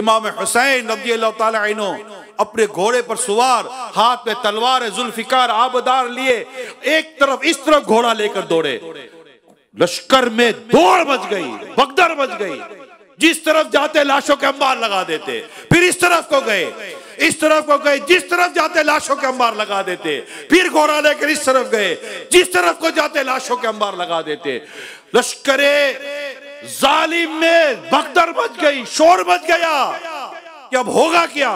इमाम हुसैन रजी अल्लाह तैनो अपने घोड़े पर सवार हाथ में तलवार जुल्फिकार आबदार लिए एक तरफ इस तरफ घोड़ा लेकर दौड़े लश्कर में दौड़ मच गई बगदर मच गई जिस तरफ जाते लाशों के अंबार लगा देते फिर इस तरफ को गए इस तरफ को गए जिस तरफ जाते लाशों के अंबार लगा देते फिर घोड़ा लेकर इस तरफ गए जिस तरफ को जाते लाशों के अंबार लगा देते लश्करे जालिम में बख्तर बच गई शोर बच गया कि अब होगा क्या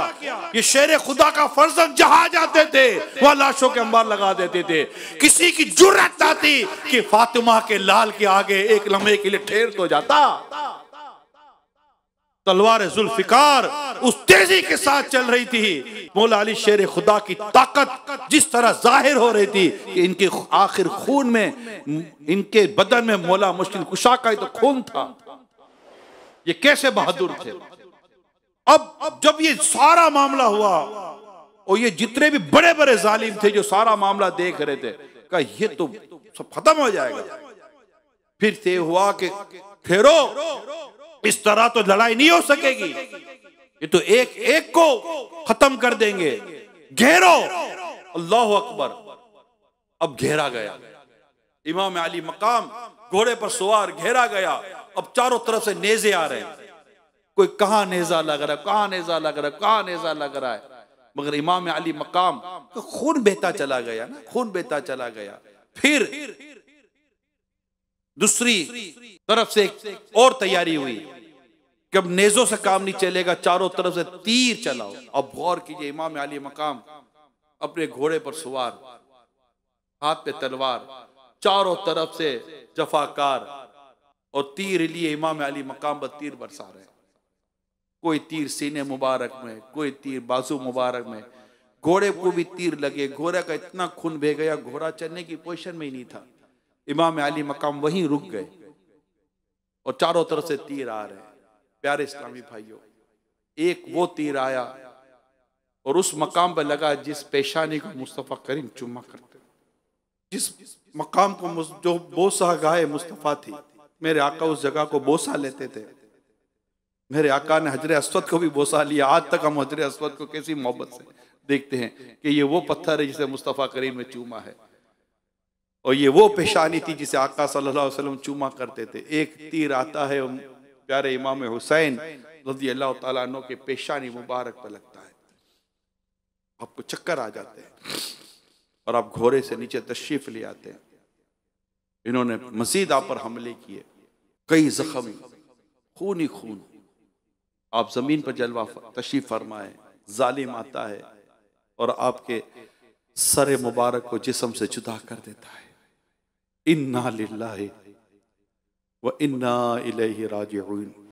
ये शेर खुदा का फर्जन जहां जाते थे वह लाशों के अंबार लगा देते थे किसी की जुर्रत आती कि फातिमा के लाल के आगे एक लम्हे के लिए ठेर तो जाता तलवार जुल्फिकार उस तेजी के साथ चल रही थी मौला अली शेर खुदा की ताकत जिस तरह जाहिर हो रही थी कि इनके आखिर खून में इनके बदन में मौला मुश्किल कुशा का तो खून था ये कैसे बहादुर थे अब अब जब ये सारा मामला हुआ और ये जितने भी बड़े बड़े जालिम थे जो सारा मामला देख रहे थे का ये तो सब खत्म हो जाएगा फिर से हुआ कि फेरो इस तरह तो लड़ाई नहीं हो सकेगी ये तो एक एक को खत्म कर देंगे घेरो अल्लाह अकबर अब घेरा गया इमाम अली मकाम घोड़े पर सवार घेरा गया अब चारों तरफ से नेजे आ रहे हैं कोई कहा नेजा लग रहा है कहा नेजा लग रहा है कहा नेजा लग रहा है मगर इमाम अली मकाम तो खून बेहता चला गया ना खून बेहता चला गया फिर दूसरी तरफ से और तैयारी हुई जब नेजों से काम नहीं चलेगा चारों तरफ से तीर चलाओ अब गौर कीजिए इमाम अली मकाम अपने घोड़े पर सवार हाथ पे तलवार चारों तरफ से जफाकार और तीर लिए इमाम अली मकाम पर तीर बरसा रहे कोई तीर सीने मुबारक में कोई तीर बाजू मुबारक में घोड़े को भी तीर लगे घोड़े का इतना खून बह गया घोड़ा चलने की पोजिशन में ही नहीं था इमाम अली मकाम वहीं रुक गए और चारों तरफ से तीर आ रहे हैं प्यारे इस्लामी भाइयों एक वो तीर आया और उस मकाम पर लगा जिस पेशानी को मुस्तफ़ा करीम चुम्मा करते जिस मकाम को जो बोसा गाय मुस्तफ़ा थी मेरे आका उस जगह को बोसा लेते थे मेरे आका ने हजर अस्वद को भी बोसा लिया आज तक हम हजर अस्वद को कैसी मोहब्बत से देखते हैं कि ये वो पत्थर है जिसे मुस्तफ़ा करीम ने चूमा है और ये वो पेशानी थी जिसे आका सल्लल्लाहु अलैहि वसल्लम चूमा करते थे एक तीर आता है प्यारे इमाम हुसैन रजी अल्लाह तु के पेशानी मुबारक पर लगता है आपको चक्कर आ जाते हैं और आप घोड़े से नीचे तशरीफ ले आते हैं इन्होंने मजीद आप पर हमले किए कई जख्म खून ही खून आप जमीन पर जलवा तशरीफ फरमाए जालिम आता है और आपके सर मुबारक को जिसम से जुदा कर देता है इन्ना लिल्लाह وانا اليه راجعون